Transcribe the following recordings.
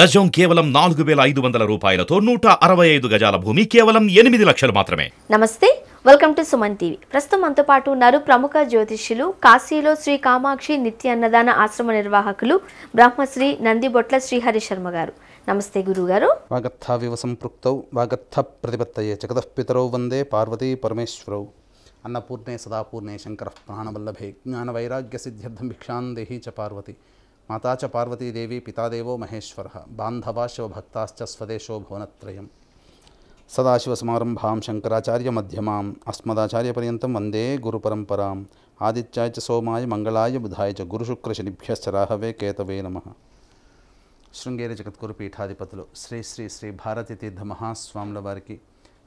గజం కేవలం నాలుగు వేల ఐదు వందల రూపాయలతో నూట అరవై ఐదు గజాల భూమి కేవలం ఎనిమిది లక్షలు మాత్రమే నమస్తే వెల్కమ్ టు సుమన్ టీవీ ప్రస్తుతం మనతో పాటు నరు ప్రముఖ జ్యోతిష్యులు కాశీలో శ్రీ కామాక్షి నిత్య అన్నదాన ఆశ్రమ నిర్వాహకులు బ్రహ్మశ్రీ నందిబొట్ల శ్రీహరి శర్మ గారు నమస్తే గురుగారు వాగత్థ వివ సంపృక్తౌ వాగత్థ ప్రతిపత్తయే జగదఃపితరౌ వందే పార్వతీ పరమేశ్వరౌ అన్నపూర్ణే సదాపూర్ణే శంకర ప్రాణవల్లభే జ్ఞాన వైరాగ్య సిద్ధ్యర్థం భిక్షాందేహి చ పార్వతి माता च पार्वतीदेवी पिता देव महेश्वर बांधवा शिवभक्ता स्वदेशो भुवनत्रय सदाशिवसमारंभा शंकराचार्य मध्यमा अस्मदाचार्यपर्यत वंदे गुरुपरंपरा आदि सोमाय मंगलाय बुधाय च गुरशुक्रशनिभ्य राहवे केतवे नम श्रृंगे जगद्गुरपीठाधिपत श्री श्री श्री भारतीतीर्थ महास्वामुवारी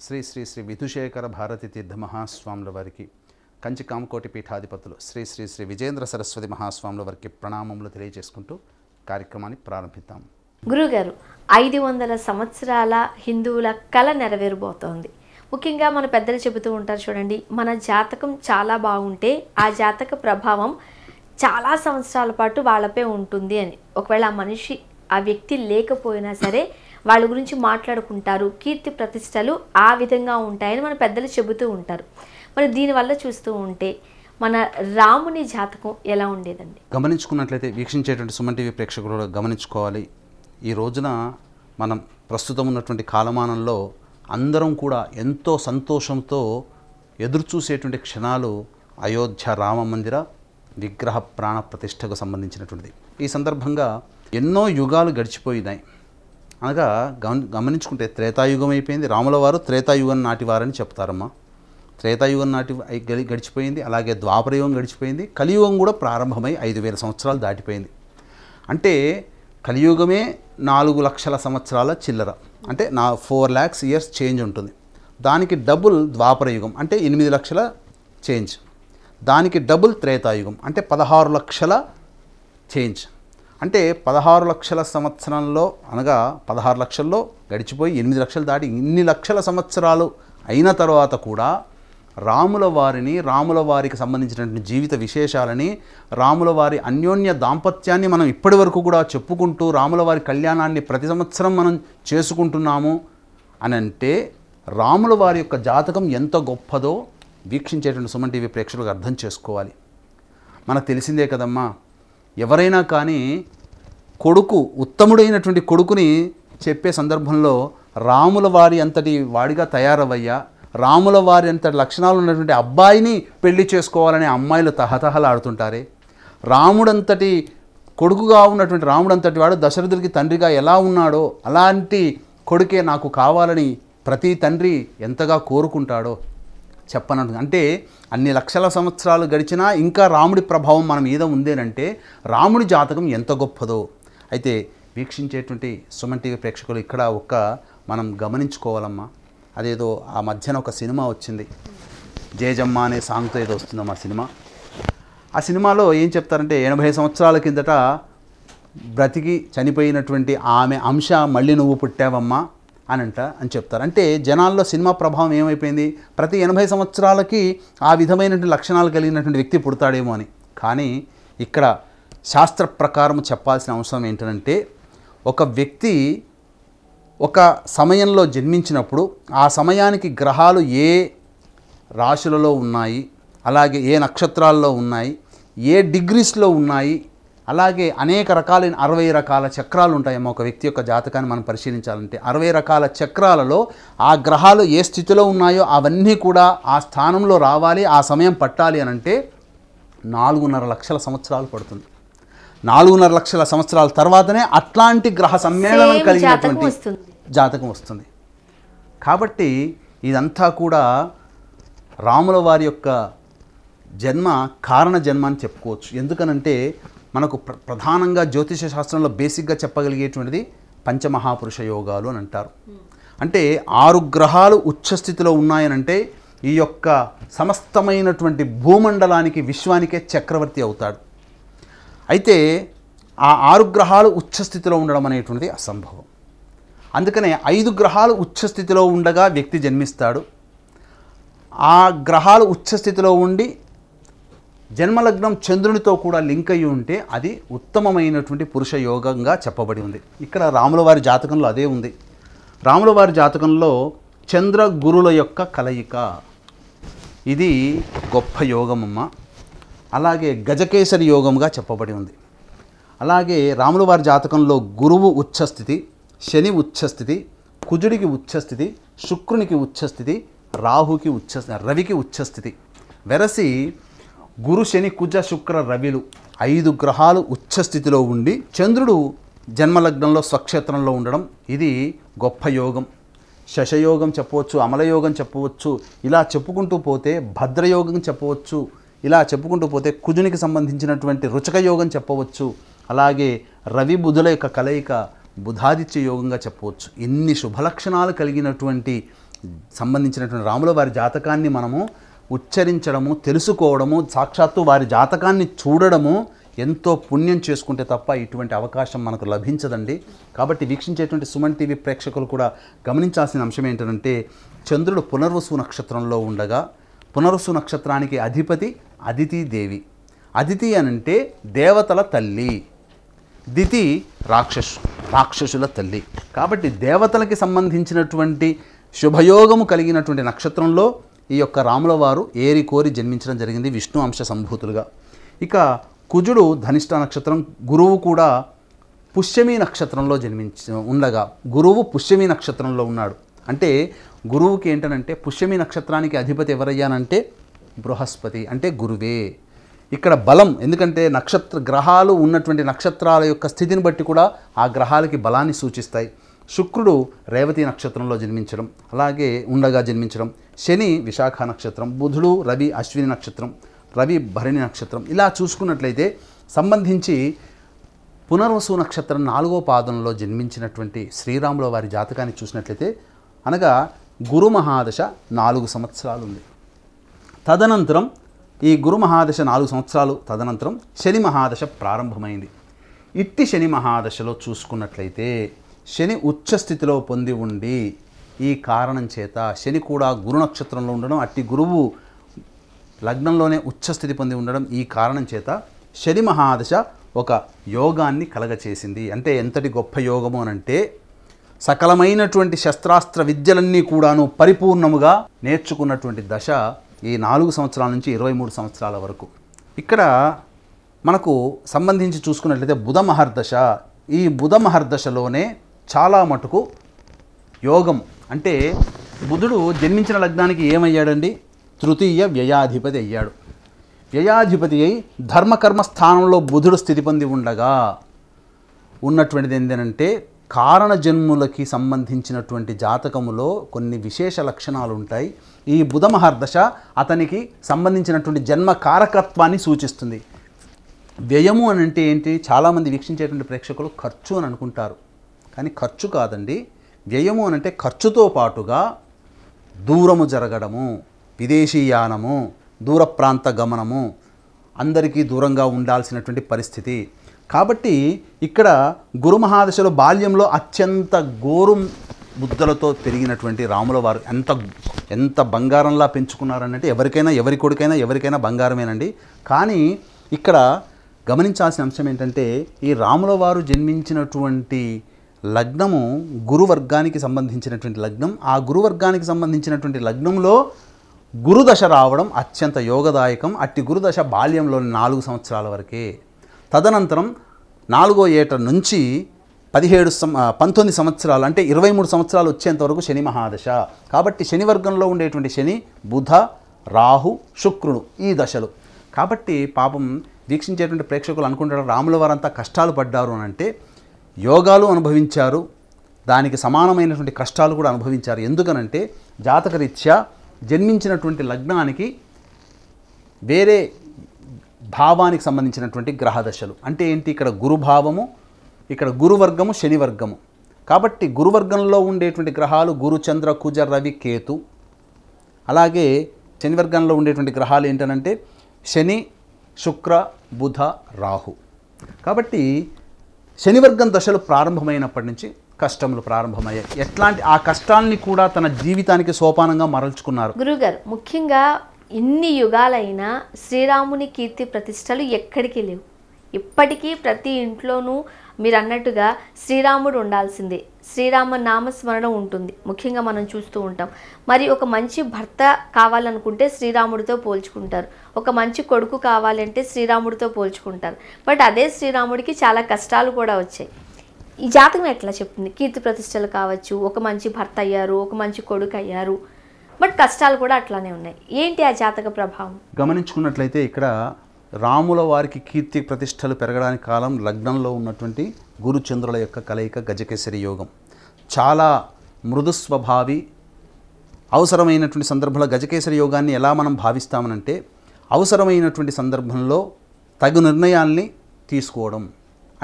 श्री श्री श्री विधुशेखर भारतीतीर्थ महास्वामुवारी की కంచి కామకోటి పీఠాధిపతులు శ్రీ శ్రీ శ్రీ విజేంద్ర సరస్వతి మహాస్వాముల వారికి ప్రణామములు తెలియజేసుకుంటూ కార్యక్రమాన్ని ప్రారంభిద్దాం గురుగారు ఐదు వందల సంవత్సరాల హిందువుల కళ నెరవేరబోతోంది ముఖ్యంగా మన పెద్దలు చెబుతూ ఉంటారు చూడండి మన జాతకం చాలా బాగుంటే ఆ జాతక ప్రభావం చాలా సంవత్సరాల పాటు వాళ్ళపై ఉంటుంది అని ఒకవేళ ఆ మనిషి ఆ వ్యక్తి లేకపోయినా సరే వాళ్ళ గురించి మాట్లాడుకుంటారు కీర్తి ప్రతిష్టలు ఆ విధంగా ఉంటాయని మన పెద్దలు చెబుతూ ఉంటారు మరి దీనివల్ల చూస్తూ ఉంటే మన రాముని జాతకం ఎలా ఉండేదండి గమనించుకున్నట్లయితే వీక్షించేటువంటి సుమన్ టీవీ ప్రేక్షకులు గమనించుకోవాలి ఈ రోజున మనం ప్రస్తుతం ఉన్నటువంటి కాలమానంలో అందరం కూడా ఎంతో సంతోషంతో ఎదురుచూసేటువంటి క్షణాలు అయోధ్య రామ మందిర విగ్రహ ప్రాణ ప్రతిష్టకు సంబంధించినటువంటిది ఈ సందర్భంగా ఎన్నో యుగాలు గడిచిపోయినాయి అనగా గమనించుకుంటే త్రేతాయుగం అయిపోయింది రాముల వారు త్రేతాయుగం నాటివారని చెప్తారమ్మా త్రేతాయుగం నాటి గడిచిపోయింది అలాగే ద్వాపరయుగం గడిచిపోయింది కలియుగం కూడా ప్రారంభమై ఐదు వేల సంవత్సరాలు దాటిపోయింది అంటే కలియుగమే నాలుగు లక్షల సంవత్సరాల చిల్లర అంటే నా ఫోర్ ల్యాక్స్ ఇయర్స్ చేంజ్ ఉంటుంది దానికి డబుల్ ద్వాపరయుగం అంటే ఎనిమిది లక్షల చేంజ్ దానికి డబుల్ త్రేతాయుగం అంటే పదహారు లక్షల చేంజ్ అంటే పదహారు లక్షల సంవత్సరంలో అనగా పదహారు లక్షల్లో గడిచిపోయి ఎనిమిది లక్షలు దాటి ఇన్ని లక్షల సంవత్సరాలు అయిన తర్వాత కూడా రాముల వారిని రాముల వారికి సంబంధించినటువంటి జీవిత విశేషాలని రాముల వారి అన్యోన్య దాంపత్యాన్ని మనం ఇప్పటి వరకు కూడా చెప్పుకుంటూ రాముల వారి కళ్యాణాన్ని ప్రతి సంవత్సరం మనం చేసుకుంటున్నాము అని అంటే రాముల వారి యొక్క జాతకం ఎంత గొప్పదో వీక్షించేటువంటి సుమన్ టీవీ ప్రేక్షకులకు అర్థం చేసుకోవాలి మనకు తెలిసిందే కదమ్మా ఎవరైనా కానీ కొడుకు ఉత్తముడైనటువంటి కొడుకుని చెప్పే సందర్భంలో రాముల వారి అంతటి వాడిగా తయారవయ్యా రాముల వారి అంత లక్షణాలు ఉన్నటువంటి అబ్బాయిని పెళ్లి చేసుకోవాలని అమ్మాయిలు తహతహలాడుతుంటారే రాముడంతటి కొడుకుగా ఉన్నటువంటి రాముడంతటి వాడు దశరథుడికి తండ్రిగా ఎలా ఉన్నాడో అలాంటి కొడుకే నాకు కావాలని ప్రతి తండ్రి ఎంతగా కోరుకుంటాడో చెప్పన అంటే అన్ని లక్షల సంవత్సరాలు గడిచినా ఇంకా రాముడి ప్రభావం మన మీద ఉందేనంటే రాముడి జాతకం ఎంత గొప్పదో అయితే వీక్షించేటువంటి సుమన్ టీవీ ప్రేక్షకులు ఇక్కడ ఒక్క మనం గమనించుకోవాలమ్మా అదేదో ఆ మధ్యన ఒక సినిమా వచ్చింది జయజమ్మ అనే సాంగ్తో ఏదో వస్తుందో మా సినిమా ఆ సినిమాలో ఏం చెప్తారంటే ఎనభై సంవత్సరాల కిందట బ్రతికి చనిపోయినటువంటి ఆమె అంశ మళ్ళీ నువ్వు పుట్టావమ్మా అని అంట అని చెప్తారు అంటే జనాల్లో సినిమా ప్రభావం ఏమైపోయింది ప్రతి ఎనభై సంవత్సరాలకి ఆ విధమైనటువంటి లక్షణాలు కలిగినటువంటి వ్యక్తి పుడతాడేమో అని కానీ ఇక్కడ శాస్త్ర ప్రకారం చెప్పాల్సిన అవసరం ఏంటంటే ఒక వ్యక్తి ఒక సమయంలో జన్మించినప్పుడు ఆ సమయానికి గ్రహాలు ఏ రాశులలో ఉన్నాయి అలాగే ఏ నక్షత్రాల్లో ఉన్నాయి ఏ డిగ్రీస్లో ఉన్నాయి అలాగే అనేక రకాలైన అరవై రకాల చక్రాలు ఉంటాయేమో ఒక వ్యక్తి యొక్క జాతకాన్ని మనం పరిశీలించాలంటే అరవై రకాల చక్రాలలో ఆ గ్రహాలు ఏ స్థితిలో ఉన్నాయో అవన్నీ కూడా ఆ స్థానంలో రావాలి ఆ సమయం పట్టాలి అనంటే నాలుగున్నర లక్షల సంవత్సరాలు పడుతుంది నాలుగున్నర లక్షల సంవత్సరాల తర్వాతనే అట్లాంటి గ్రహ సమ్మేళనం కలిగినటువంటి జాతకం వస్తుంది కాబట్టి ఇదంతా కూడా రాముల వారి యొక్క జన్మ కారణ జన్మ అని చెప్పుకోవచ్చు ఎందుకనంటే మనకు ప్ర ప్రధానంగా జ్యోతిష శాస్త్రంలో బేసిక్గా చెప్పగలిగేటువంటిది పంచమహాపురుష యోగాలు అని అంటారు అంటే ఆరు గ్రహాలు ఉచ్చస్థితిలో ఉన్నాయనంటే ఈ యొక్క సమస్తమైనటువంటి భూమండలానికి విశ్వానికే చక్రవర్తి అవుతాడు అయితే ఆ ఆరు గ్రహాలు ఉచ్చస్థితిలో ఉండడం అనేటువంటిది అసంభవం అందుకనే ఐదు గ్రహాలు ఉచ్చస్థితిలో ఉండగా వ్యక్తి జన్మిస్తాడు ఆ గ్రహాలు ఉచ్చస్థితిలో ఉండి జన్మలగ్నం చంద్రునితో కూడా లింక్ అయి ఉంటే అది ఉత్తమమైనటువంటి పురుష యోగంగా చెప్పబడి ఉంది ఇక్కడ రాముల వారి జాతకంలో అదే ఉంది రాముల వారి జాతకంలో చంద్ర గురుల యొక్క కలయిక ఇది గొప్ప యోగమమ్మ అలాగే గజకేసరి యోగంగా చెప్పబడి ఉంది అలాగే రాముల వారి జాతకంలో గురువు ఉచ్చస్థితి శని ఉచ్చస్థితి కుజుడికి ఉచ్చస్థితి శుక్రునికి ఉచ్చస్థితి రాహుకి ఉచ్చ రవికి ఉచ్చస్థితి వెరసి గురు శని కుజ శుక్ర రవిలు ఐదు గ్రహాలు ఉచ్చస్థితిలో ఉండి చంద్రుడు జన్మలగ్నంలో స్వక్షేత్రంలో ఉండడం ఇది గొప్ప యోగం శశయోగం చెప్పవచ్చు అమలయోగం చెప్పవచ్చు ఇలా చెప్పుకుంటూ పోతే భద్రయోగం చెప్పవచ్చు ఇలా చెప్పుకుంటూ పోతే కుజునికి సంబంధించినటువంటి రుచక యోగం చెప్పవచ్చు అలాగే రవి బుధుల యొక్క కలయిక బుధాదిత్య యోగంగా చెప్పవచ్చు ఎన్ని శుభలక్షణాలు కలిగినటువంటి సంబంధించినటువంటి రాముల వారి జాతకాన్ని మనము ఉచ్చరించడము తెలుసుకోవడము సాక్షాత్తు వారి జాతకాన్ని చూడడము ఎంతో పుణ్యం చేసుకుంటే తప్ప ఇటువంటి అవకాశం మనకు లభించదండి కాబట్టి వీక్షించేటువంటి సుమన్ టీవీ ప్రేక్షకులు కూడా గమనించాల్సిన అంశం ఏంటంటే చంద్రుడు పునర్వసు నక్షత్రంలో ఉండగా పునరుసు నక్షత్రానికి అధిపతి అదితి దేవి అదితి అనంటే దేవతల తల్లి దితి రాక్షసు రాక్షసుల తల్లి కాబట్టి దేవతలకి సంబంధించినటువంటి శుభయోగము కలిగినటువంటి నక్షత్రంలో ఈ యొక్క రాముల వారు ఏరి కోరి జన్మించడం జరిగింది విష్ణు అంశ సంభూతులుగా ఇక కుజుడు ధనిష్ట నక్షత్రం గురువు కూడా పుష్యమి నక్షత్రంలో జన్మించ ఉండగా గురువు పుష్యమి నక్షత్రంలో ఉన్నాడు అంటే గురువుకి ఏంటనంటే పుష్యమి నక్షత్రానికి అధిపతి ఎవరయ్యానంటే బృహస్పతి అంటే గురువే ఇక్కడ బలం ఎందుకంటే నక్షత్ర గ్రహాలు ఉన్నటువంటి నక్షత్రాల యొక్క స్థితిని బట్టి కూడా ఆ గ్రహాలకి బలాన్ని సూచిస్తాయి శుక్రుడు రేవతి నక్షత్రంలో జన్మించడం అలాగే ఉండగా జన్మించడం శని విశాఖ నక్షత్రం బుధుడు రవి అశ్విని నక్షత్రం రవి భరణి నక్షత్రం ఇలా చూసుకున్నట్లయితే సంబంధించి పునర్వసు నక్షత్రం నాలుగో పాదంలో జన్మించినటువంటి శ్రీరాముల వారి జాతకాన్ని చూసినట్లయితే అనగా గురు మహాదశ నాలుగు సంవత్సరాలు ఉంది తదనంతరం ఈ గురు మహాదశ నాలుగు సంవత్సరాలు తదనంతరం శని మహాదశ ప్రారంభమైంది ఇట్టి శని మహాదశలో చూసుకున్నట్లయితే శని ఉచ్చస్థితిలో పొంది ఉండి ఈ కారణం చేత శని కూడా గురు నక్షత్రంలో ఉండడం అట్టి గురువు లగ్నంలోనే ఉచ్చస్థితి పొంది ఉండడం ఈ కారణం చేత శని మహాదశ ఒక యోగాన్ని కలగచేసింది అంటే ఎంతటి గొప్ప యోగము అనంటే సకలమైనటువంటి శస్త్రాస్త్ర విద్యలన్నీ కూడాను పరిపూర్ణముగా నేర్చుకున్నటువంటి దశ ఈ నాలుగు సంవత్సరాల నుంచి ఇరవై మూడు సంవత్సరాల వరకు ఇక్కడ మనకు సంబంధించి చూసుకున్నట్లయితే బుధ మహర్దశ ఈ బుధ మహర్దశలోనే చాలా మటుకు యోగం అంటే బుధుడు జన్మించిన లగ్నానికి ఏమయ్యాడండి తృతీయ వ్యయాధిపతి అయ్యాడు వ్యయాధిపతి అయి ధర్మకర్మ స్థానంలో బుధుడు స్థితి పొంది ఉండగా ఉన్నటువంటిది ఏంటంటే కారణ జన్ములకి సంబంధించినటువంటి జాతకములో కొన్ని విశేష లక్షణాలు ఉంటాయి ఈ బుధ మహర్దశ అతనికి సంబంధించినటువంటి జన్మ కారకత్వాన్ని సూచిస్తుంది వ్యయము అని అంటే ఏంటి చాలామంది వీక్షించేటువంటి ప్రేక్షకులు ఖర్చు అని అనుకుంటారు కానీ ఖర్చు కాదండి వ్యయము అని అంటే ఖర్చుతో పాటుగా దూరము జరగడము విదేశీ యానము దూర ప్రాంత గమనము అందరికీ దూరంగా ఉండాల్సినటువంటి పరిస్థితి కాబట్టి ఇక్కడ గురుమహాదశలు బాల్యంలో అత్యంత గోరు ముద్దలతో పెరిగినటువంటి రాముల వారు ఎంత ఎంత బంగారంలా పెంచుకున్నారనంటే ఎవరికైనా ఎవరి కొడుకైనా ఎవరికైనా బంగారమేనండి కానీ ఇక్కడ గమనించాల్సిన అంశం ఏంటంటే ఈ రాముల వారు జన్మించినటువంటి లగ్నము గురువర్గానికి సంబంధించినటువంటి లగ్నం ఆ గురువర్గానికి సంబంధించినటువంటి లగ్నంలో గురుదశ రావడం అత్యంత యోగదాయకం అట్టి గురుదశ బాల్యంలోని నాలుగు సంవత్సరాల వరకే తదనంతరం నాలుగో ఏట నుంచి పదిహేడు సం పంతొమ్మిది సంవత్సరాలు అంటే ఇరవై మూడు సంవత్సరాలు వచ్చేంత వరకు శని మహాదశ కాబట్టి శని వర్గంలో ఉండేటువంటి శని బుధ రాహు శుక్రుడు ఈ దశలు కాబట్టి పాపం వీక్షించేటువంటి ప్రేక్షకులు అనుకుంటారు రాముల వారంతా కష్టాలు పడ్డారు అని అంటే యోగాలు అనుభవించారు దానికి సమానమైనటువంటి కష్టాలు కూడా అనుభవించారు ఎందుకనంటే జాతకరీత్యా జన్మించినటువంటి లగ్నానికి వేరే భావానికి సంబంధించినటువంటి గ్రహదశలు అంటే ఏంటి ఇక్కడ గురుభావము ఇక్కడ గురువర్గము శనివర్గము కాబట్టి గురువర్గంలో ఉండేటువంటి గ్రహాలు గురు చంద్ర కుజ రవి కేతు అలాగే శనివర్గంలో ఉండేటువంటి గ్రహాలు ఏంటనంటే శని శుక్ర బుధ రాహు కాబట్టి శనివర్గం దశలు ప్రారంభమైనప్పటి నుంచి కష్టములు ప్రారంభమయ్యాయి ఎట్లాంటి ఆ కష్టాన్ని కూడా తన జీవితానికి సోపానంగా మరల్చుకున్నారు గురుగారు ముఖ్యంగా ఇన్ని యుగాలైనా శ్రీరాముని కీర్తి ప్రతిష్టలు ఎక్కడికి లేవు ఇప్పటికీ ప్రతి ఇంట్లోనూ మీరు అన్నట్టుగా శ్రీరాముడు ఉండాల్సిందే శ్రీరామ నామస్మరణ ఉంటుంది ముఖ్యంగా మనం చూస్తూ ఉంటాం మరి ఒక మంచి భర్త కావాలనుకుంటే శ్రీరాముడితో పోల్చుకుంటారు ఒక మంచి కొడుకు కావాలంటే శ్రీరాముడితో పోల్చుకుంటారు బట్ అదే శ్రీరాముడికి చాలా కష్టాలు కూడా వచ్చాయి ఈ జాతకం ఎట్లా చెప్తుంది కీర్తి ప్రతిష్టలు కావచ్చు ఒక మంచి భర్త అయ్యారు ఒక మంచి కొడుకు అయ్యారు బట్ కష్టాలు కూడా అట్లానే ఉన్నాయి ఏంటి ఆ జాతక ప్రభావం గమనించుకున్నట్లయితే ఇక్కడ రాముల వారికి కీర్తి ప్రతిష్టలు పెరగడానికి కాలం లగ్నంలో ఉన్నటువంటి గురుచంద్రుల యొక్క కలయిక గజకేసరి యోగం చాలా మృదు స్వభావి అవసరమైనటువంటి సందర్భంలో గజకేసరి యోగాన్ని ఎలా మనం భావిస్తామనంటే అవసరమైనటువంటి సందర్భంలో తగు నిర్ణయాల్ని తీసుకోవడం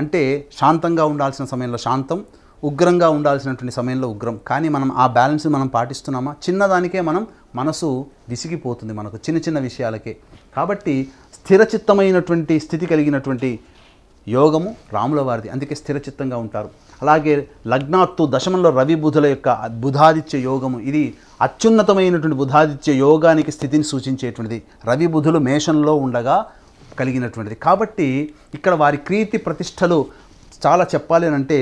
అంటే శాంతంగా ఉండాల్సిన సమయంలో శాంతం ఉగ్రంగా ఉండాల్సినటువంటి సమయంలో ఉగ్రం కానీ మనం ఆ బ్యాలెన్స్ మనం పాటిస్తున్నామా చిన్నదానికే మనం మనసు విసిగిపోతుంది మనకు చిన్న చిన్న విషయాలకే కాబట్టి స్థిరచిత్తమైనటువంటి స్థితి కలిగినటువంటి యోగము రాముల వారిది అందుకే స్థిరచిత్తంగా ఉంటారు అలాగే లగ్నాత్తు దశమంలో రవి బుధుల యొక్క బుధాదిత్య యోగము ఇది అత్యున్నతమైనటువంటి బుధాదిత్య యోగానికి స్థితిని సూచించేటువంటిది రవి బుధులు మేషంలో ఉండగా కలిగినటువంటిది కాబట్టి ఇక్కడ వారి కీర్తి ప్రతిష్టలు చాలా చెప్పాలి అంటే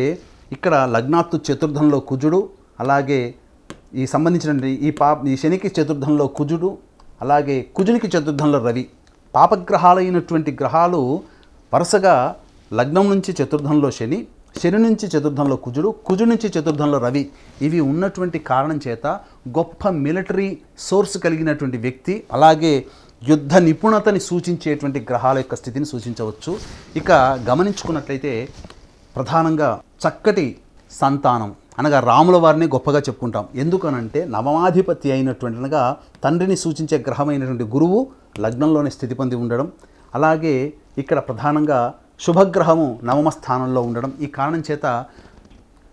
ఇక్కడ లగ్నాత్తు చతుర్థంలో కుజుడు అలాగే ఈ సంబంధించిన ఈ పా ఈ శనికి చతుర్థంలో కుజుడు అలాగే కుజునికి చతుర్థంలో రవి పాపగ్రహాలైనటువంటి గ్రహాలు వరుసగా లగ్నం నుంచి చతుర్థంలో శని శని నుంచి చతుర్థంలో కుజుడు కుజు నుంచి చతుర్థంలో రవి ఇవి ఉన్నటువంటి కారణం చేత గొప్ప మిలిటరీ సోర్స్ కలిగినటువంటి వ్యక్తి అలాగే యుద్ధ నిపుణతని సూచించేటువంటి గ్రహాల యొక్క స్థితిని సూచించవచ్చు ఇక గమనించుకున్నట్లయితే ప్రధానంగా చక్కటి సంతానం అనగా రాముల వారిని గొప్పగా చెప్పుకుంటాం ఎందుకనంటే నవమాధిపతి అయినటువంటి అనగా తండ్రిని సూచించే గ్రహమైనటువంటి గురువు లగ్నంలోనే స్థితి పొంది ఉండడం అలాగే ఇక్కడ ప్రధానంగా శుభగ్రహము నవమ స్థానంలో ఉండడం ఈ కారణం చేత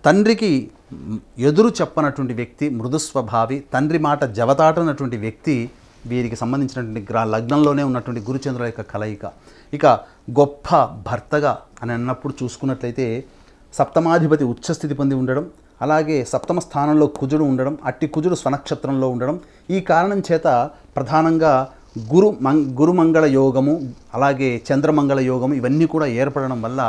తండ్రికి ఎదురు చెప్పనటువంటి వ్యక్తి మృదుస్వభావి తండ్రి మాట జవతాటనటువంటి వ్యక్తి వీరికి సంబంధించినటువంటి గ్రా లగ్నంలోనే ఉన్నటువంటి గురుచంద్రుల యొక్క కలయిక ఇక గొప్ప భర్తగా అని అన్నప్పుడు చూసుకున్నట్లయితే సప్తమాధిపతి ఉచ్చస్థితి పొంది ఉండడం అలాగే సప్తమ స్థానంలో కుజుడు ఉండడం అట్టి కుజుడు స్వనక్షత్రంలో ఉండడం ఈ కారణం చేత ప్రధానంగా గురు మం గురుమంగళ యోగము అలాగే చంద్రమంగళ యోగము ఇవన్నీ కూడా ఏర్పడడం వల్ల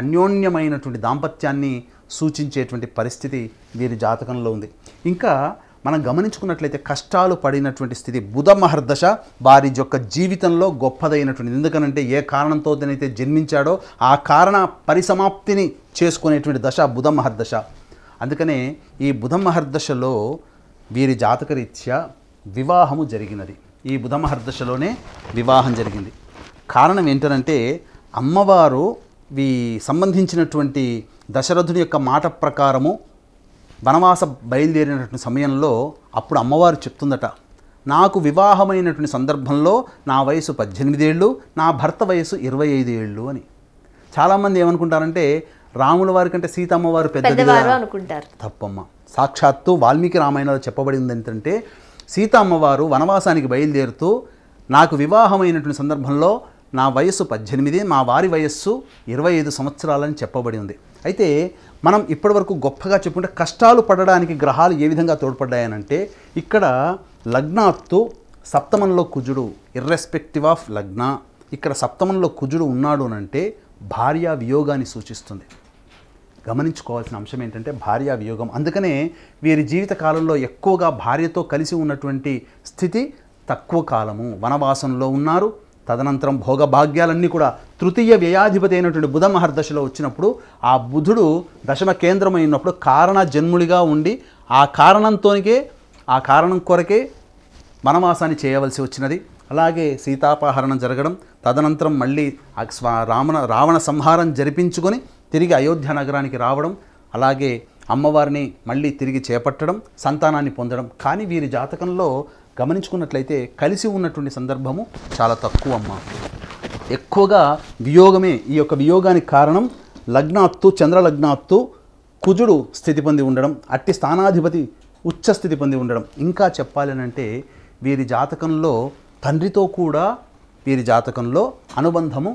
అన్యోన్యమైనటువంటి దాంపత్యాన్ని సూచించేటువంటి పరిస్థితి వీరి జాతకంలో ఉంది ఇంకా మనం గమనించుకున్నట్లయితే కష్టాలు పడినటువంటి స్థితి బుధ మహర్దశ వారి యొక్క జీవితంలో గొప్పదైనటువంటిది ఎందుకనంటే ఏ కారణంతో తనైతే జన్మించాడో ఆ కారణ పరిసమాప్తిని చేసుకునేటువంటి దశ బుధ మహర్దశ అందుకనే ఈ బుధ మహర్దశలో వీరి జాతకరీత్యా వివాహము జరిగినది ఈ బుధ మహర్దశలోనే వివాహం జరిగింది కారణం ఏంటనంటే అమ్మవారు ఈ సంబంధించినటువంటి దశరథుని యొక్క మాట ప్రకారము వనవాస బయలుదేరినటువంటి సమయంలో అప్పుడు అమ్మవారు చెప్తుందట నాకు వివాహమైనటువంటి సందర్భంలో నా వయసు పద్దెనిమిదేళ్ళు నా భర్త వయసు ఇరవై ఐదు ఏళ్ళు అని చాలామంది ఏమనుకుంటారంటే రాముల వారి కంటే సీతమ్మవారు పెద్ద అనుకుంటారు తప్పమ్మ సాక్షాత్తు వాల్మీకి రామాయణంలో చెప్పబడింది ఏంటంటే సీతమ్మవారు వనవాసానికి బయలుదేరుతూ నాకు వివాహమైనటువంటి సందర్భంలో నా వయస్సు పద్దెనిమిది మా వారి వయస్సు ఇరవై ఐదు సంవత్సరాలని చెప్పబడి ఉంది అయితే మనం ఇప్పటివరకు గొప్పగా చెప్పుకుంటే కష్టాలు పడడానికి గ్రహాలు ఏ విధంగా తోడ్పడ్డాయనంటే ఇక్కడ లగ్నాత్తు సప్తమంలో కుజుడు ఇర్రెస్పెక్టివ్ ఆఫ్ లగ్న ఇక్కడ సప్తమంలో కుజుడు ఉన్నాడు అంటే భార్యా వియోగాన్ని సూచిస్తుంది గమనించుకోవాల్సిన అంశం ఏంటంటే భార్యా వియోగం అందుకనే వీరి జీవిత కాలంలో ఎక్కువగా భార్యతో కలిసి ఉన్నటువంటి స్థితి తక్కువ కాలము వనవాసంలో ఉన్నారు తదనంతరం భోగభాగ్యాలన్నీ కూడా తృతీయ వ్యయాధిపతి అయినటువంటి బుధ మహర్దశలో వచ్చినప్పుడు ఆ బుధుడు దశమ కేంద్రం అయినప్పుడు కారణ జన్ముడిగా ఉండి ఆ కారణంతోనికే ఆ కారణం కొరకే మనమాసాన్ని చేయవలసి వచ్చినది అలాగే సీతాపహరణం జరగడం తదనంతరం మళ్ళీ రామణ రావణ సంహారం జరిపించుకొని తిరిగి అయోధ్య నగరానికి రావడం అలాగే అమ్మవారిని మళ్ళీ తిరిగి చేపట్టడం సంతానాన్ని పొందడం కానీ వీరి జాతకంలో గమనించుకున్నట్లయితే కలిసి ఉన్నటువంటి సందర్భము చాలా తక్కువ అమ్మ ఎక్కువగా వియోగమే ఈ యొక్క వియోగానికి కారణం లగ్నాత్తు చంద్రలగ్నాత్తు కుజుడు స్థితి పొంది ఉండడం అట్టి స్థానాధిపతి ఉచ్చ స్థితి పొంది ఉండడం ఇంకా చెప్పాలనంటే వీరి జాతకంలో తండ్రితో కూడా వీరి జాతకంలో అనుబంధము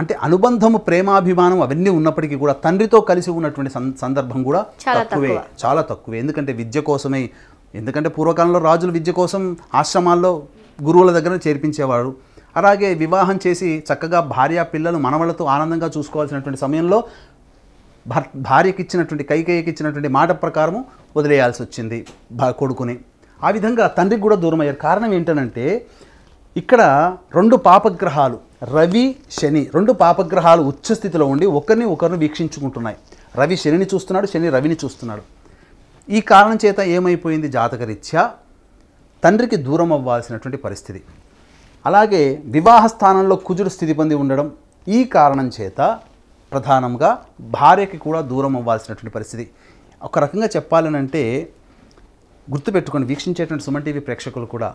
అంటే అనుబంధము ప్రేమాభిమానం అవన్నీ ఉన్నప్పటికీ కూడా తండ్రితో కలిసి ఉన్నటువంటి సందర్భం కూడా తక్కువే చాలా తక్కువే ఎందుకంటే విద్య కోసమే ఎందుకంటే పూర్వకాలంలో రాజులు విద్య కోసం ఆశ్రమాల్లో గురువుల దగ్గర చేర్పించేవాడు అలాగే వివాహం చేసి చక్కగా భార్య పిల్లలు మనవళ్లతో ఆనందంగా చూసుకోవాల్సినటువంటి సమయంలో భర్ భార్యకి ఇచ్చినటువంటి కైకేయికి ఇచ్చినటువంటి మాట ప్రకారము వదిలేయాల్సి వచ్చింది కొడుకుని ఆ విధంగా తండ్రికి కూడా దూరం అయ్యారు కారణం ఏంటనంటే ఇక్కడ రెండు పాపగ్రహాలు రవి శని రెండు పాపగ్రహాలు ఉచ్చస్థితిలో ఉండి ఒకరిని ఒకరిని వీక్షించుకుంటున్నాయి రవి శనిని చూస్తున్నాడు శని రవిని చూస్తున్నాడు ఈ కారణం చేత ఏమైపోయింది జాతకరీత్యా తండ్రికి దూరం అవ్వాల్సినటువంటి పరిస్థితి అలాగే వివాహ స్థానంలో కుజుడు స్థితి పొంది ఉండడం ఈ కారణం చేత ప్రధానంగా భార్యకి కూడా దూరం అవ్వాల్సినటువంటి పరిస్థితి ఒక రకంగా చెప్పాలనంటే గుర్తుపెట్టుకొని వీక్షించేటువంటి సుమన్ టీవీ ప్రేక్షకులు కూడా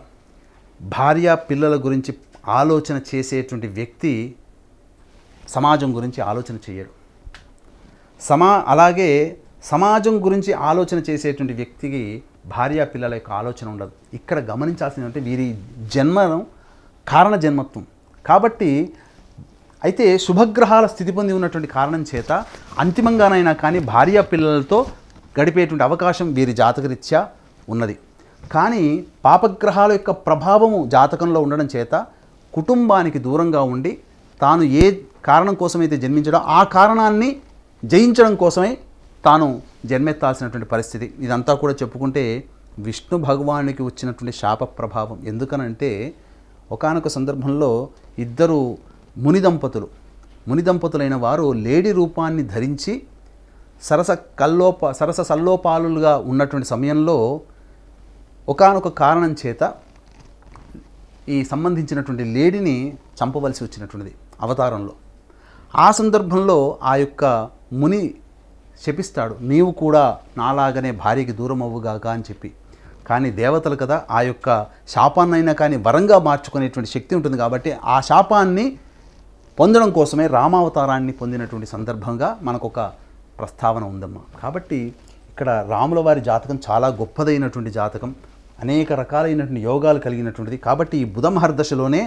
భార్య పిల్లల గురించి ఆలోచన చేసేటువంటి వ్యక్తి సమాజం గురించి ఆలోచన చేయడు సమా అలాగే సమాజం గురించి ఆలోచన చేసేటువంటి వ్యక్తికి భార్య పిల్లల యొక్క ఆలోచన ఉండదు ఇక్కడ గమనించాల్సింది అంటే వీరి జన్మనం కారణ జన్మత్వం కాబట్టి అయితే శుభగ్రహాల స్థితి పొంది ఉన్నటువంటి కారణం చేత అంతిమంగానైనా కానీ భార్య పిల్లలతో గడిపేటువంటి అవకాశం వీరి జాతకరీత్యా ఉన్నది కానీ పాపగ్రహాల యొక్క ప్రభావము జాతకంలో ఉండడం చేత కుటుంబానికి దూరంగా ఉండి తాను ఏ కారణం కోసమైతే జన్మించడం ఆ కారణాన్ని జయించడం కోసమే తాను జన్మెత్తాల్సినటువంటి పరిస్థితి ఇదంతా కూడా చెప్పుకుంటే విష్ణు భగవానికి వచ్చినటువంటి శాప ప్రభావం ఎందుకనంటే ఒకనొక సందర్భంలో ఇద్దరు ముని దంపతులు ముని దంపతులైన వారు లేడీ రూపాన్ని ధరించి సరస కల్లోప సరస సల్లోపాలుగా ఉన్నటువంటి సమయంలో ఒకనొక కారణం చేత ఈ సంబంధించినటువంటి లేడీని చంపవలసి వచ్చినటువంటిది అవతారంలో ఆ సందర్భంలో ఆ యొక్క ముని శపిస్తాడు నీవు కూడా నాలాగనే భార్యకి దూరం అవ్వుగాక అని చెప్పి కానీ దేవతలు కదా ఆ యొక్క శాపాన్నైనా కానీ వరంగా మార్చుకునేటువంటి శక్తి ఉంటుంది కాబట్టి ఆ శాపాన్ని పొందడం కోసమే రామావతారాన్ని పొందినటువంటి సందర్భంగా మనకొక ప్రస్తావన ఉందమ్మా కాబట్టి ఇక్కడ రాముల వారి జాతకం చాలా గొప్పదైనటువంటి జాతకం అనేక రకాలైనటువంటి యోగాలు కలిగినటువంటిది కాబట్టి ఈ బుధమహర్దశలోనే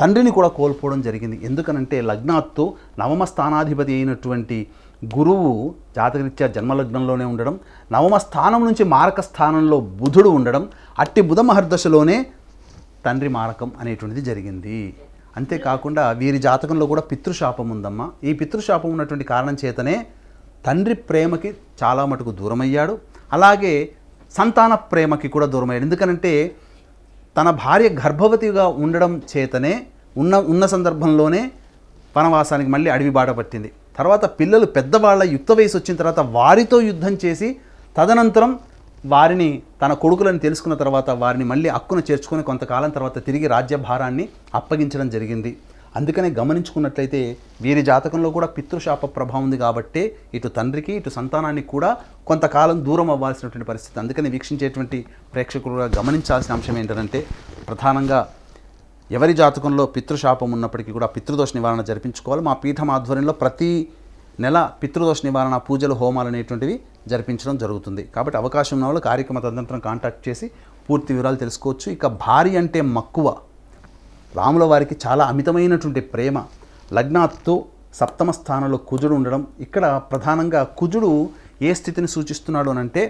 తండ్రిని కూడా కోల్పోవడం జరిగింది ఎందుకనంటే లగ్నాత్తు నవమ స్థానాధిపతి అయినటువంటి గురువు జాతకరీత్యా జన్మలగ్నంలోనే ఉండడం నవమ స్థానం నుంచి మారక స్థానంలో బుధుడు ఉండడం అట్టి బుధ మహర్దశలోనే తండ్రి మారకం అనేటువంటిది జరిగింది అంతేకాకుండా వీరి జాతకంలో కూడా పితృశాపం ఉందమ్మా ఈ పితృశాపం ఉన్నటువంటి కారణం చేతనే తండ్రి ప్రేమకి చాలా మటుకు దూరమయ్యాడు అలాగే సంతాన ప్రేమకి కూడా దూరమయ్యాడు ఎందుకనంటే తన భార్య గర్భవతిగా ఉండడం చేతనే ఉన్న ఉన్న సందర్భంలోనే వనవాసానికి మళ్ళీ అడవి బాట పట్టింది తర్వాత పిల్లలు పెద్దవాళ్ళ యుక్త వయసు వచ్చిన తర్వాత వారితో యుద్ధం చేసి తదనంతరం వారిని తన కొడుకులను తెలుసుకున్న తర్వాత వారిని మళ్ళీ హక్కును చేర్చుకొని కొంతకాలం తర్వాత తిరిగి రాజ్యభారాన్ని అప్పగించడం జరిగింది అందుకనే గమనించుకున్నట్లయితే వీరి జాతకంలో కూడా పితృశాప ప్రభావం ఉంది కాబట్టి ఇటు తండ్రికి ఇటు సంతానానికి కూడా కొంతకాలం దూరం అవ్వాల్సినటువంటి పరిస్థితి అందుకని వీక్షించేటువంటి ప్రేక్షకులుగా గమనించాల్సిన అంశం ఏంటంటే ప్రధానంగా ఎవరి జాతకంలో పితృశాపం ఉన్నప్పటికీ కూడా పితృదోష నివారణ జరిపించుకోవాలి మా పీఠం ఆధ్వర్యంలో ప్రతి నెల పితృదోష నివారణ పూజలు హోమాలు అనేటువంటివి జరిపించడం జరుగుతుంది కాబట్టి అవకాశం ఉన్న వాళ్ళు కార్యక్రమ తదంతరం కాంటాక్ట్ చేసి పూర్తి వివరాలు తెలుసుకోవచ్చు ఇక భార్య అంటే మక్కువ రాముల వారికి చాలా అమితమైనటువంటి ప్రేమ లగ్నాత్తు సప్తమ స్థానంలో కుజుడు ఉండడం ఇక్కడ ప్రధానంగా కుజుడు ఏ స్థితిని సూచిస్తున్నాడు అనంటే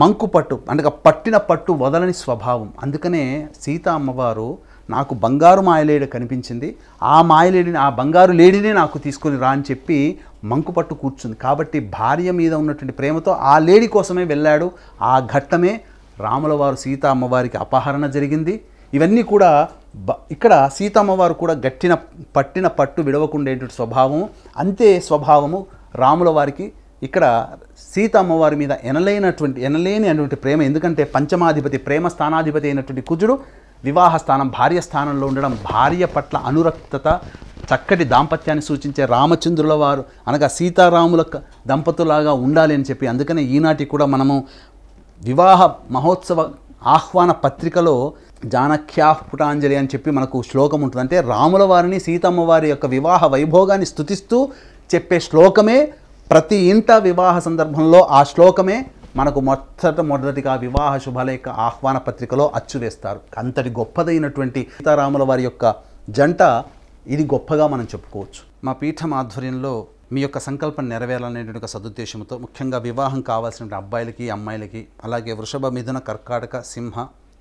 మంకు పట్టు అనగా పట్టిన పట్టు వదలని స్వభావం అందుకనే సీత అమ్మవారు నాకు బంగారు మాయలేడ కనిపించింది ఆ మాయలేడిని ఆ బంగారు లేడినే నాకు తీసుకొని రా అని చెప్పి మంకు పట్టు కూర్చుంది కాబట్టి భార్య మీద ఉన్నటువంటి ప్రేమతో ఆ లేడి కోసమే వెళ్ళాడు ఆ ఘట్టమే రాముల వారు సీత అమ్మవారికి అపహరణ జరిగింది ఇవన్నీ కూడా ఇక్కడ సీతమ్మవారు కూడా గట్టిన పట్టిన పట్టు విడవకుండేటువంటి స్వభావము అంతే స్వభావము రాముల వారికి ఇక్కడ సీత అమ్మవారి మీద ఎనలేనటువంటి ఎనలేని అటువంటి ప్రేమ ఎందుకంటే పంచమాధిపతి ప్రేమ స్థానాధిపతి అయినటువంటి కుజుడు వివాహ స్థానం భార్య స్థానంలో ఉండడం భార్య పట్ల అనురక్తత చక్కటి దాంపత్యాన్ని సూచించే రామచంద్రుల వారు అనగా సీతారాముల దంపతులాగా ఉండాలి అని చెప్పి అందుకనే ఈనాటి కూడా మనము వివాహ మహోత్సవ ఆహ్వాన పత్రికలో జానఖ్యా పుటాంజలి అని చెప్పి మనకు శ్లోకం ఉంటుంది అంటే రాముల వారిని సీతమ్మ వారి యొక్క వివాహ వైభోగాన్ని స్థుతిస్తూ చెప్పే శ్లోకమే ప్రతి ఇంట వివాహ సందర్భంలో ఆ శ్లోకమే మనకు మొట్టట మొదటిగా వివాహ శుభాల యొక్క ఆహ్వాన పత్రికలో అచ్చు వేస్తారు అంతటి గొప్పదైనటువంటి సీతారాముల వారి యొక్క జంట ఇది గొప్పగా మనం చెప్పుకోవచ్చు మా పీఠం ఆధ్వర్యంలో మీ యొక్క సంకల్పం నెరవేరాలనేటువంటి సదుద్దేశంతో ముఖ్యంగా వివాహం కావాల్సిన అబ్బాయిలకి అమ్మాయిలకి అలాగే వృషభ మిథున కర్కాటక సింహ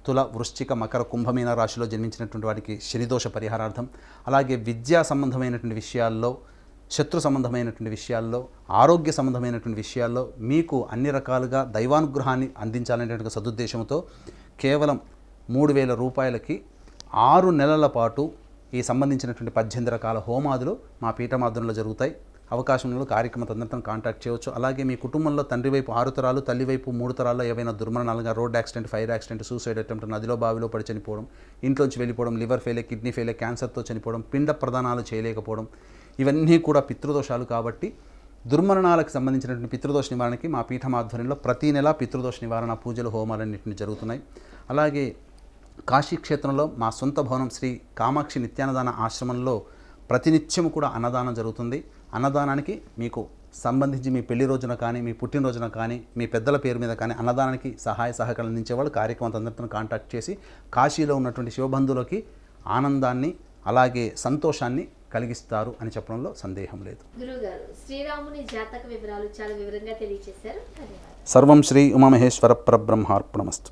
తుల వృశ్చిక మకర కుంభమీన రాశిలో జన్మించినటువంటి వాటికి శనిదోష పరిహారార్థం అలాగే విద్యా సంబంధమైనటువంటి విషయాల్లో శత్రు సంబంధమైనటువంటి విషయాల్లో ఆరోగ్య సంబంధమైనటువంటి విషయాల్లో మీకు అన్ని రకాలుగా దైవానుగ్రహాన్ని అందించాలనేటువంటి సదుద్దేశంతో కేవలం మూడు వేల రూపాయలకి ఆరు నెలల పాటు ఈ సంబంధించినటువంటి పద్దెనిమిది రకాల హోమాదులు మా పీఠమాధ్యంలో జరుగుతాయి అవకాశంలో కార్యక్రమ తొందరతను కాంటాక్ట్ చేయవచ్చు అలాగే మీ కుటుంబంలో తండ్రి వైపు ఆరు తరాలు తల్లి వైపు మూడు తరాల్లో ఏవైనా దుర్మరణాలుగా road accident fire accident suicide attempt నదిలో బావిలో పడి చనిపోవడం ఇంట్లోంచి వెళ్ళిపోవడం లివర్ ఫెయిలే కిడ్నీ ఫెయిలే క్యాన్సర్తో చనిపోవడం పిండ ప్రధానాలు చేయలేకపోవడం ఇవన్నీ కూడా పితృదోషాలు కాబట్టి దుర్మరణాలకు సంబంధించినటువంటి పితృదోష నివారణకి మా పీఠం ఆధ్వర్యంలో ప్రతి నెల పితృదోష నివారణ పూజలు హోమాలన్నింటినీ జరుగుతున్నాయి అలాగే కాశీక్షేత్రంలో మా సొంత భవనం శ్రీ కామాక్షి నిత్యాన్నదాన ఆశ్రమంలో ప్రతినిత్యం కూడా అన్నదానం జరుగుతుంది అన్నదానానికి మీకు సంబంధించి మీ పెళ్లి రోజున కానీ మీ పుట్టినరోజున కానీ మీ పెద్దల పేరు మీద కానీ అన్నదానానికి సహాయ సహకారం అందించే వాళ్ళు కార్యక్రమం కాంటాక్ట్ చేసి కాశీలో ఉన్నటువంటి శివబంధువులకి ఆనందాన్ని అలాగే సంతోషాన్ని కలిగిస్తారు అని చెప్పడంలో సందేహం లేదు సర్వం శ్రీ ఉమామహేశ్వర ప్రబ్రహ్మార్పణమస్తు